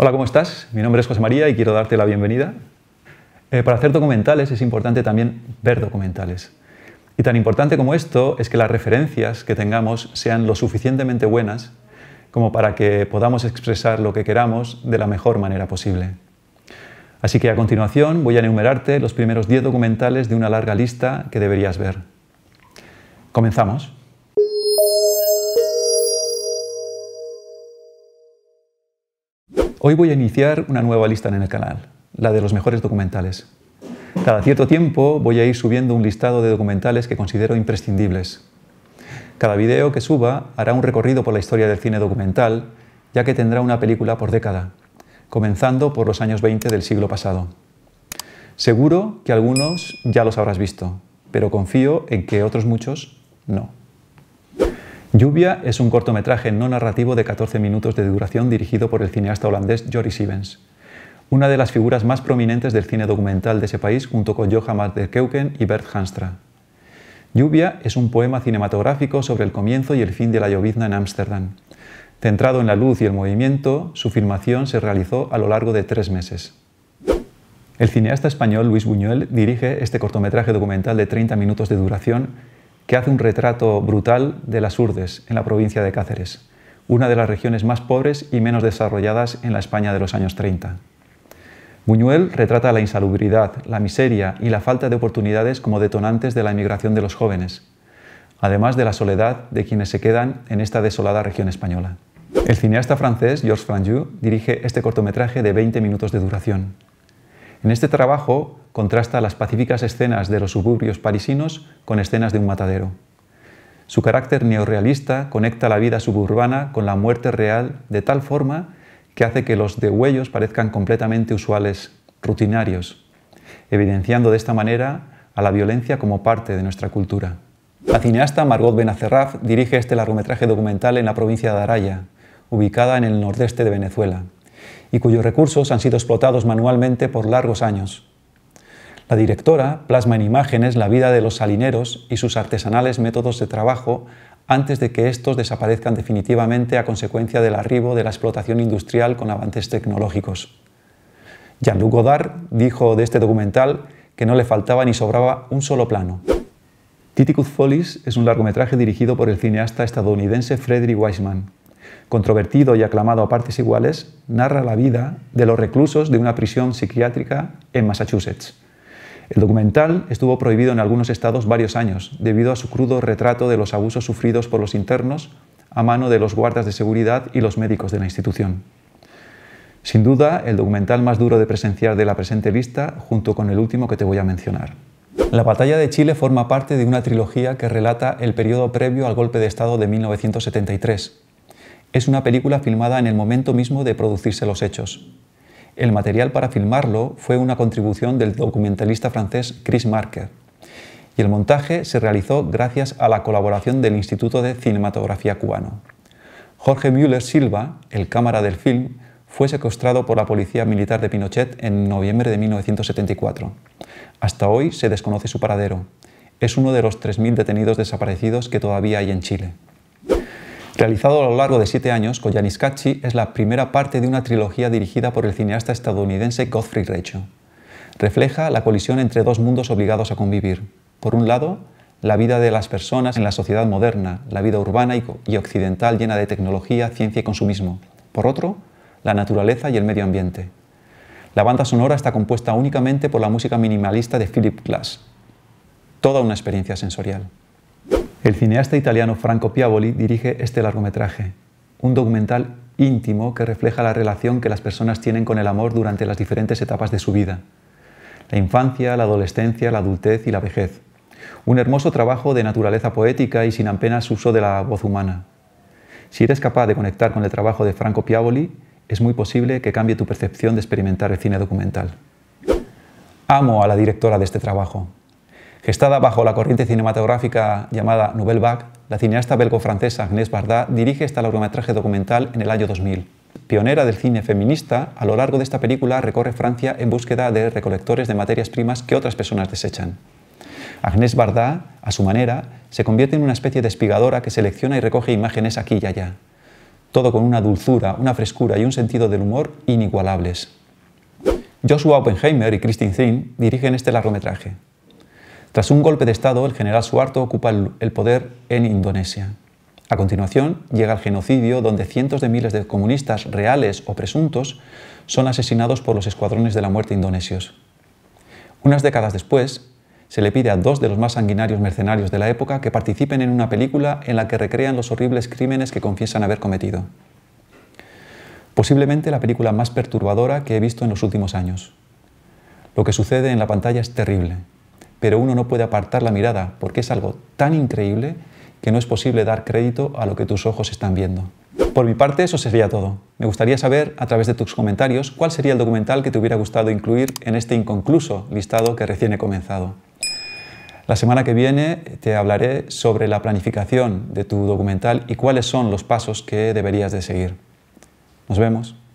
Hola, ¿cómo estás? Mi nombre es José María y quiero darte la bienvenida. Eh, para hacer documentales es importante también ver documentales. Y tan importante como esto es que las referencias que tengamos sean lo suficientemente buenas como para que podamos expresar lo que queramos de la mejor manera posible. Así que a continuación voy a enumerarte los primeros 10 documentales de una larga lista que deberías ver. Comenzamos. Hoy voy a iniciar una nueva lista en el canal, la de los mejores documentales. Cada cierto tiempo voy a ir subiendo un listado de documentales que considero imprescindibles. Cada video que suba hará un recorrido por la historia del cine documental, ya que tendrá una película por década, comenzando por los años 20 del siglo pasado. Seguro que algunos ya los habrás visto, pero confío en que otros muchos no. Lluvia es un cortometraje no narrativo de 14 minutos de duración dirigido por el cineasta holandés Joris Ivens, una de las figuras más prominentes del cine documental de ese país junto con Johan van Keuken y Bert Hanstra. Lluvia es un poema cinematográfico sobre el comienzo y el fin de la llovizna en Ámsterdam. Centrado en la luz y el movimiento, su filmación se realizó a lo largo de tres meses. El cineasta español Luis Buñuel dirige este cortometraje documental de 30 minutos de duración que hace un retrato brutal de las Urdes en la provincia de Cáceres, una de las regiones más pobres y menos desarrolladas en la España de los años 30. Buñuel retrata la insalubridad, la miseria y la falta de oportunidades como detonantes de la emigración de los jóvenes, además de la soledad de quienes se quedan en esta desolada región española. El cineasta francés Georges Franju dirige este cortometraje de 20 minutos de duración. En este trabajo contrasta las pacíficas escenas de los suburbios parisinos con escenas de un matadero. Su carácter neorrealista conecta la vida suburbana con la muerte real de tal forma que hace que los dehuellos parezcan completamente usuales, rutinarios, evidenciando de esta manera a la violencia como parte de nuestra cultura. La cineasta Margot Benacerraf dirige este largometraje documental en la provincia de Araya, ubicada en el nordeste de Venezuela y cuyos recursos han sido explotados manualmente por largos años. La directora plasma en imágenes la vida de los salineros y sus artesanales métodos de trabajo antes de que estos desaparezcan definitivamente a consecuencia del arribo de la explotación industrial con avances tecnológicos. Jean-Luc Godard dijo de este documental que no le faltaba ni sobraba un solo plano. Titicus Follies es un largometraje dirigido por el cineasta estadounidense Frederick Wiseman, controvertido y aclamado a partes iguales, narra la vida de los reclusos de una prisión psiquiátrica en Massachusetts. El documental estuvo prohibido en algunos estados varios años, debido a su crudo retrato de los abusos sufridos por los internos a mano de los guardas de seguridad y los médicos de la institución. Sin duda, el documental más duro de presenciar de la presente vista junto con el último que te voy a mencionar. La batalla de Chile forma parte de una trilogía que relata el periodo previo al golpe de Estado de 1973, es una película filmada en el momento mismo de producirse los hechos. El material para filmarlo fue una contribución del documentalista francés Chris Marker. Y el montaje se realizó gracias a la colaboración del Instituto de Cinematografía Cubano. Jorge Müller Silva, el cámara del film, fue secuestrado por la policía militar de Pinochet en noviembre de 1974. Hasta hoy se desconoce su paradero. Es uno de los 3.000 detenidos desaparecidos que todavía hay en Chile. Realizado a lo largo de siete años, Koyaanisqatsi es la primera parte de una trilogía dirigida por el cineasta estadounidense Godfrey Recho. Refleja la colisión entre dos mundos obligados a convivir. Por un lado, la vida de las personas en la sociedad moderna, la vida urbana y occidental llena de tecnología, ciencia y consumismo. Por otro, la naturaleza y el medio ambiente. La banda sonora está compuesta únicamente por la música minimalista de Philip Glass. Toda una experiencia sensorial. El cineasta italiano Franco Piavoli dirige este largometraje, un documental íntimo que refleja la relación que las personas tienen con el amor durante las diferentes etapas de su vida, la infancia, la adolescencia, la adultez y la vejez. Un hermoso trabajo de naturaleza poética y sin apenas uso de la voz humana. Si eres capaz de conectar con el trabajo de Franco Piavoli, es muy posible que cambie tu percepción de experimentar el cine documental. Amo a la directora de este trabajo. Gestada bajo la corriente cinematográfica llamada Nouvelle Vague, la cineasta belgo-francesa Agnès Varda dirige este largometraje documental en el año 2000. Pionera del cine feminista, a lo largo de esta película recorre Francia en búsqueda de recolectores de materias primas que otras personas desechan. Agnès Varda, a su manera, se convierte en una especie de espigadora que selecciona y recoge imágenes aquí y allá. Todo con una dulzura, una frescura y un sentido del humor inigualables. Joshua Oppenheimer y Christine Zinn dirigen este largometraje. Tras un golpe de Estado, el general Suharto ocupa el poder en Indonesia. A continuación, llega el genocidio donde cientos de miles de comunistas reales o presuntos son asesinados por los escuadrones de la muerte indonesios. Unas décadas después, se le pide a dos de los más sanguinarios mercenarios de la época que participen en una película en la que recrean los horribles crímenes que confiesan haber cometido. Posiblemente la película más perturbadora que he visto en los últimos años. Lo que sucede en la pantalla es terrible, pero uno no puede apartar la mirada porque es algo tan increíble que no es posible dar crédito a lo que tus ojos están viendo. Por mi parte, eso sería todo. Me gustaría saber, a través de tus comentarios, cuál sería el documental que te hubiera gustado incluir en este inconcluso listado que recién he comenzado. La semana que viene te hablaré sobre la planificación de tu documental y cuáles son los pasos que deberías de seguir. Nos vemos.